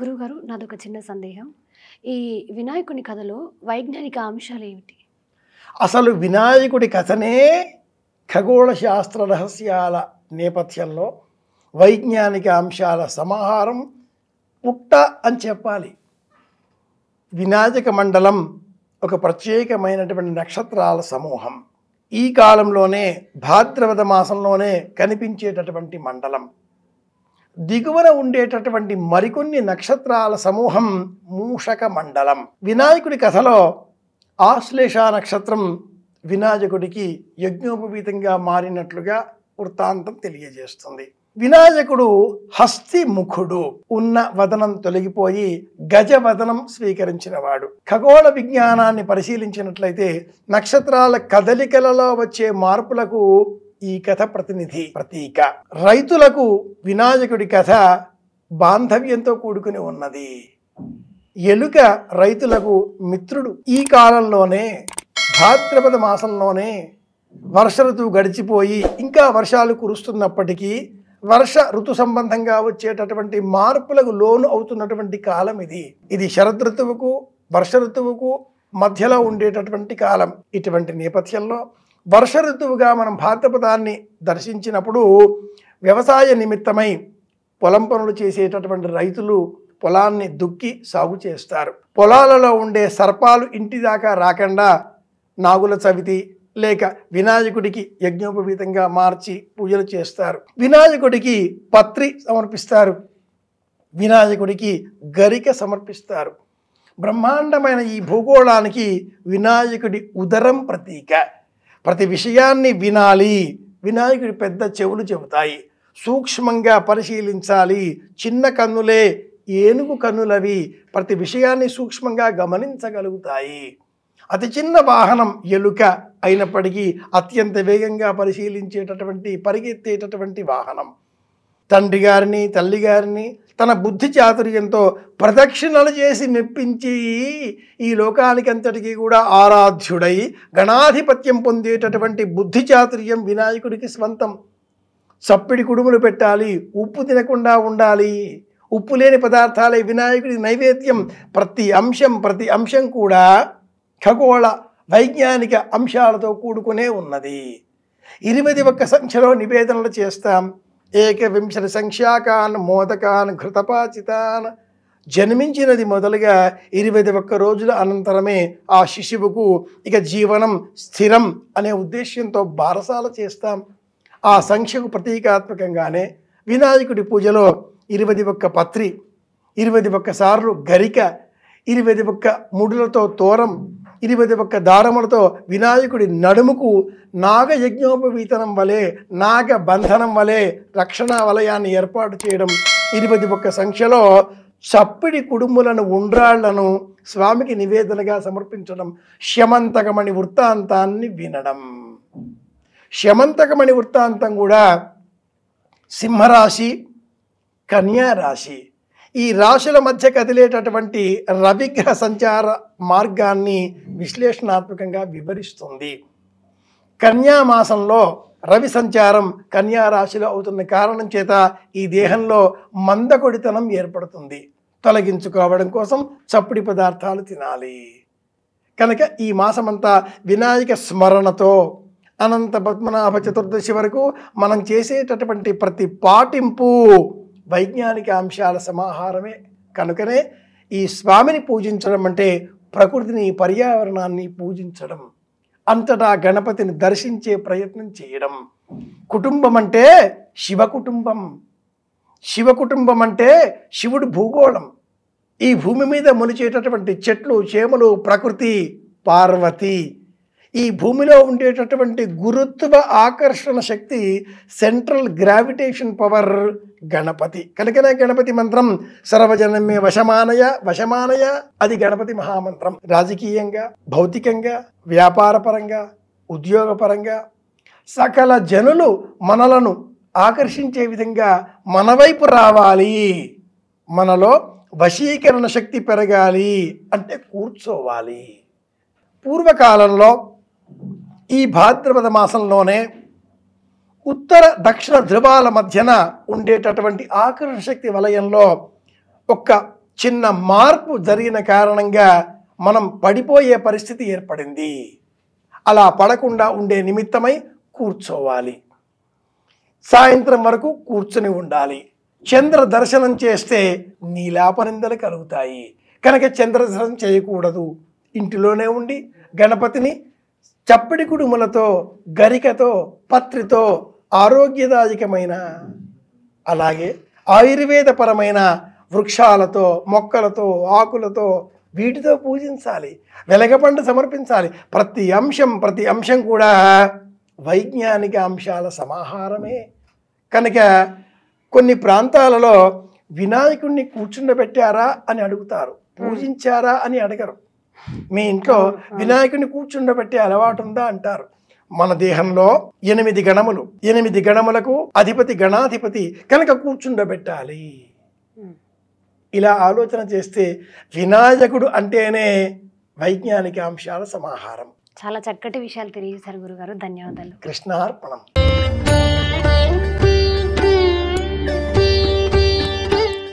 గురువుగారు నాదొక చిన్న సందేహం ఈ వినాయకుని కథలో వైజ్ఞానిక అంశాలు ఏమిటి అసలు వినాయకుడి కథనే ఖగోళ శాస్త్ర రహస్యాల నేపథ్యంలో వైజ్ఞానిక అంశాల సమాహారం పుట్ట అని చెప్పాలి వినాయక మండలం ఒక ప్రత్యేకమైనటువంటి నక్షత్రాల సమూహం ఈ కాలంలోనే భాద్రవద మాసంలోనే కనిపించేటటువంటి మండలం దిగువన ఉండేటటువంటి మరికొన్ని నక్షత్రాల సమూహం మూషక మండలం వినాయకుడి కథలో ఆశ్లేష నక్షత్రం వినాయకుడికి యజ్ఞోపవీతంగా మారినట్లుగా వృత్తాంతం తెలియజేస్తుంది వినాయకుడు హస్తి ముఖుడు ఉన్న వదనం తొలగిపోయి గజవదనం స్వీకరించినవాడు ఖగోళ విజ్ఞానాన్ని పరిశీలించినట్లయితే నక్షత్రాల కదలికలలో వచ్చే మార్పులకు ఈ కథ ప్రతినిధి ప్రతీక రైతులకు వినాయకుడి కథ బాంధవ్యంతో కూడుకుని ఉన్నది ఎలుక రైతులకు మిత్రుడు ఈ కాలంలోనే భాద్రపద మాసంలోనే వర్ష ఋతువు గడిచిపోయి ఇంకా వర్షాలు కురుస్తున్నప్పటికీ వర్ష ఋతు సంబంధంగా వచ్చేటటువంటి మార్పులకు లోను అవుతున్నటువంటి కాలం ఇది ఇది శరద్ ఋతువుకు వర్ష ఋతువుకు మధ్యలో ఉండేటటువంటి కాలం ఇటువంటి నేపథ్యంలో వర్ష ఋతువుగా మనం భాద్రపదాన్ని దర్శించినప్పుడు వ్యవసాయ నిమిత్తమై పొలం పనులు చేసేటటువంటి రైతులు పొలాన్ని దుక్కి సాగు చేస్తారు పొలాలలో ఉండే సర్పాలు ఇంటి దాకా రాకుండా నాగుల చవితి లేక వినాయకుడికి యజ్ఞోపవీతంగా మార్చి పూజలు చేస్తారు వినాయకుడికి పత్రి సమర్పిస్తారు వినాయకుడికి గరిక సమర్పిస్తారు బ్రహ్మాండమైన ఈ భూగోళానికి వినాయకుడి ఉదరం ప్రతీక ప్రతి విషయాన్ని వినాలి వినాయకుడి పెద్ద చెవులు చెబుతాయి సూక్ష్మంగా పరిశీలించాలి చిన్న కన్నులే ఏనుగు కన్నులవి ప్రతి విషయాన్ని సూక్ష్మంగా గమనించగలుగుతాయి అతి చిన్న వాహనం ఎలుక అయినప్పటికీ అత్యంత వేగంగా పరిశీలించేటటువంటి పరిగెత్తేటటువంటి వాహనం తండ్రి గారిని తల్లి గారిని తన బుద్ధి చాతుర్యంతో ప్రదక్షిణలు చేసి మెప్పించి ఈ లోకానికి అంతటికీ కూడా ఆరాధ్యుడై గణాధిపత్యం పొందేటటువంటి బుద్ధి చాతుర్యం వినాయకుడికి స్వంతం సప్పిడి కుడుములు పెట్టాలి ఉప్పు తినకుండా ఉండాలి ఉప్పు లేని పదార్థాలే వినాయకుడి నైవేద్యం ప్రతి అంశం ప్రతి అంశం కూడా ఖగోళ వైజ్ఞానిక అంశాలతో కూడుకునే ఉన్నది ఇరవై ఒక్క సంఖ్యలో నివేదనలు చేస్తాం ఏకవింశతి సంఖ్యాకాన్ మోదకాన్ ఘృతపాచితాన్ జన్మించినది మొదలుగా ఇరవై ఒక్క రోజుల అనంతరమే ఆ శిశువుకు ఇక జీవనం స్థిరం అనే ఉద్దేశ్యంతో బారసాల చేస్తాం ఆ సంఖ్యకు ప్రతీకాత్మకంగానే వినాయకుడి పూజలో ఇరవై ఒక్క పత్రి ఇరవై ఒక్కసార్లు గరిక ఇరవై ఒక్క ముడులతో తోరం ఇరవై ఒక్క దారములతో వినాయకుడి నడుముకు నాగ యజ్ఞోపవీతనం వలె నాగ బంధనం వలె రక్షణ వలయాన్ని ఏర్పాటు చేయడం ఇరవై ఒక్క సంఖ్యలో చప్పిడి కుడుములను ఉండ్రాళ్లను స్వామికి నివేదనగా సమర్పించడం శమంతకమణి వృత్తాంతాన్ని వినడం శమంతకమణి వృత్తాంతం కూడా సింహరాశి కన్యారాశి ఈ రాశుల మధ్య కదిలేటటువంటి రవిగ్రహ సంచార మార్గాన్ని విశ్లేషణాత్మకంగా వివరిస్తుంది కన్యామాసంలో రవి సంచారం రాశిలో అవుతున్న కారణం చేత ఈ దేహంలో మందకొడితనం ఏర్పడుతుంది తొలగించుకోవడం కోసం చప్పుడి పదార్థాలు తినాలి కనుక ఈ మాసమంతా వినాయక స్మరణతో అనంత పద్మనాభ చతుర్దశి వరకు మనం చేసేటటువంటి ప్రతి పాటింపు వైజ్ఞానిక అంశాల సమాహారమే కనుకనే ఈ స్వామిని పూజించడం అంటే ప్రకృతిని పర్యావరణాన్ని పూజించడం అంతటా గణపతిని దర్శించే ప్రయత్నం చేయడం కుటుంబం అంటే శివ కుటుంబం శివ కుటుంబం అంటే శివుడు భూగోళం ఈ భూమి మీద మొలిచేటటువంటి చెట్లు చేమలు ప్రకృతి పార్వతి ఈ భూమిలో ఉండేటటువంటి గురుత్వ ఆకర్షణ శక్తి సెంట్రల్ గ్రావిటేషన్ పవర్ గణపతి కనుకనే గణపతి మంత్రం సర్వజనమే వశమానయ వశమానయ అది గణపతి మహామంత్రం రాజకీయంగా భౌతికంగా వ్యాపారపరంగా ఉద్యోగపరంగా సకల జనులు మనలను ఆకర్షించే విధంగా మన వైపు రావాలి మనలో వశీకరణ శక్తి పెరగాలి అంటే కూర్చోవాలి పూర్వకాలంలో ఈ భాద్రపద మాసంలోనే ఉత్తర దక్షిణ ధృవాల మధ్యన ఉండేటటువంటి ఆకర్షణ శక్తి వలయంలో ఒక చిన్న మార్పు జరిగిన కారణంగా మనం పడిపోయే పరిస్థితి ఏర్పడింది అలా పడకుండా ఉండే నిమిత్తమై కూర్చోవాలి సాయంత్రం వరకు కూర్చుని ఉండాలి చంద్ర దర్శనం చేస్తే నీలాపనిందలు కలుగుతాయి కనుక చంద్ర దర్శనం చేయకూడదు ఇంటిలోనే ఉండి గణపతిని చప్పటి కుడుములతో గరికతో పత్రితో ఆరోగ్యదాయకమైన అలాగే ఆయుర్వేదపరమైన వృక్షాలతో మొక్కలతో ఆకులతో వీటితో పూజించాలి వెలగపండు సమర్పించాలి ప్రతి అంశం ప్రతి అంశం కూడా వైజ్ఞానిక అంశాల సమాహారమే కనుక కొన్ని ప్రాంతాలలో వినాయకుడిని కూర్చుండబెట్టారా అని అడుగుతారు పూజించారా అని అడగరు మీ ఇంట్లో వినాయకుని కూర్చుండబెట్టే అలవాటు ఉందా అంటారు మన దేహంలో ఎనిమిది గణములు ఎనిమిది గణములకు అధిపతి గణాధిపతి కనుక కూర్చుండబెట్టాలి ఇలా ఆలోచన చేస్తే వినాయకుడు అంటేనే వైజ్ఞానిక అంశాల సమాహారం చాలా చక్కటి విషయాలు తెలియజేశారు గురుగారు ధన్యవాదాలు కృష్ణార్పణం